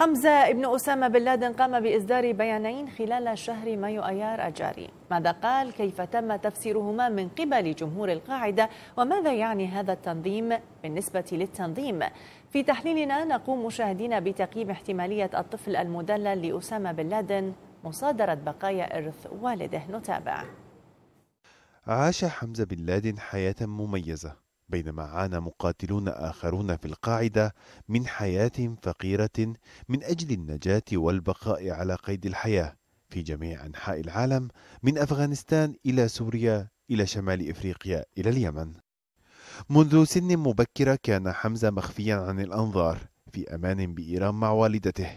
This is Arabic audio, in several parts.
حمزة ابن أسامة بن لادن قام بإصدار بيانين خلال شهر مايو أيار الجاري ماذا قال كيف تم تفسيرهما من قبل جمهور القاعدة وماذا يعني هذا التنظيم بالنسبة للتنظيم في تحليلنا نقوم مشاهدين بتقييم احتمالية الطفل المدلل لأسامة بن لادن مصادرة بقايا إرث والده نتابع عاش حمزة بن لادن حياة مميزة بينما عانى مقاتلون آخرون في القاعدة من حياة فقيرة من أجل النجاة والبقاء على قيد الحياة في جميع أنحاء العالم من أفغانستان إلى سوريا إلى شمال إفريقيا إلى اليمن منذ سن مبكرة كان حمزة مخفيا عن الأنظار في أمان بإيران مع والدته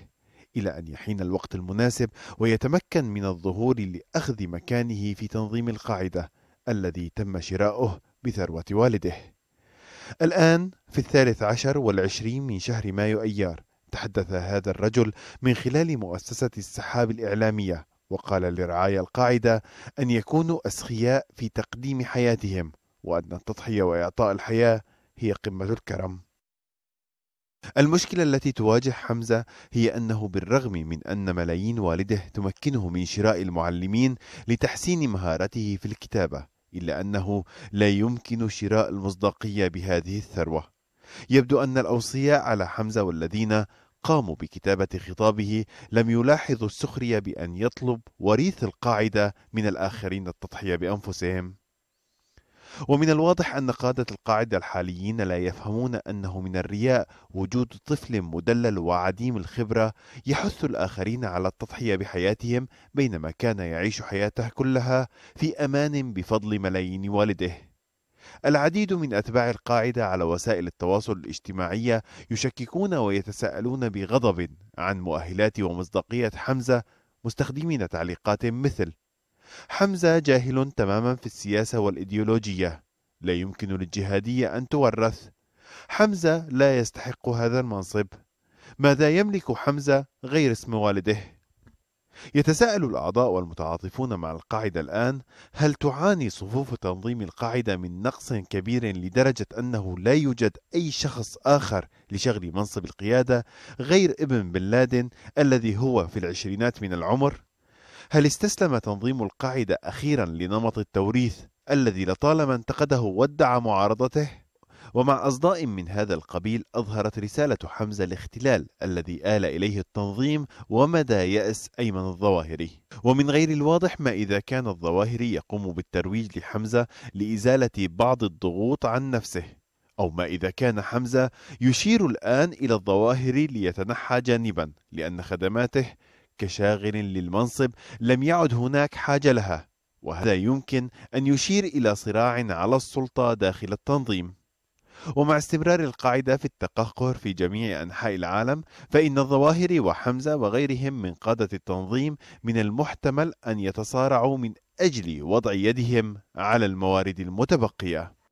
إلى أن يحين الوقت المناسب ويتمكن من الظهور لأخذ مكانه في تنظيم القاعدة الذي تم شراؤه بثروة والده الآن في الثالث عشر والعشرين من شهر مايو أيار تحدث هذا الرجل من خلال مؤسسة السحاب الإعلامية وقال لرعايا القاعدة أن يكونوا أسخياء في تقديم حياتهم وأن التضحية وإعطاء الحياة هي قمة الكرم المشكلة التي تواجه حمزة هي أنه بالرغم من أن ملايين والده تمكنه من شراء المعلمين لتحسين مهارته في الكتابة إلا أنه لا يمكن شراء المصداقية بهذه الثروة يبدو أن الأوصياء على حمزة والذين قاموا بكتابة خطابه لم يلاحظوا السخرية بأن يطلب وريث القاعدة من الآخرين التضحية بأنفسهم ومن الواضح أن قادة القاعدة الحاليين لا يفهمون أنه من الرياء وجود طفل مدلل وعديم الخبرة يحث الآخرين على التضحية بحياتهم بينما كان يعيش حياته كلها في أمان بفضل ملايين والده. العديد من أتباع القاعدة على وسائل التواصل الاجتماعية يشككون ويتساءلون بغضب عن مؤهلات ومصداقية حمزة مستخدمين تعليقات مثل حمزة جاهل تماما في السياسة والإيديولوجية لا يمكن للجهادية أن تورث حمزة لا يستحق هذا المنصب ماذا يملك حمزة غير اسم والده؟ يتساءل الأعضاء والمتعاطفون مع القاعدة الآن هل تعاني صفوف تنظيم القاعدة من نقص كبير لدرجة أنه لا يوجد أي شخص آخر لشغل منصب القيادة غير ابن بن لادن الذي هو في العشرينات من العمر؟ هل استسلم تنظيم القاعدة أخيرا لنمط التوريث الذي لطالما انتقده وادعى معارضته؟ ومع أصداء من هذا القبيل أظهرت رسالة حمزة الاختلال الذي آل إليه التنظيم ومدى يأس أيمن الظواهري ومن غير الواضح ما إذا كان الظواهري يقوم بالترويج لحمزة لإزالة بعض الضغوط عن نفسه أو ما إذا كان حمزة يشير الآن إلى الظواهري ليتنحى جانبا لأن خدماته كشاغل للمنصب لم يعد هناك حاجة لها وهذا يمكن أن يشير إلى صراع على السلطة داخل التنظيم ومع استمرار القاعدة في التقهقر في جميع أنحاء العالم فإن الظواهري وحمزة وغيرهم من قادة التنظيم من المحتمل أن يتصارعوا من أجل وضع يدهم على الموارد المتبقية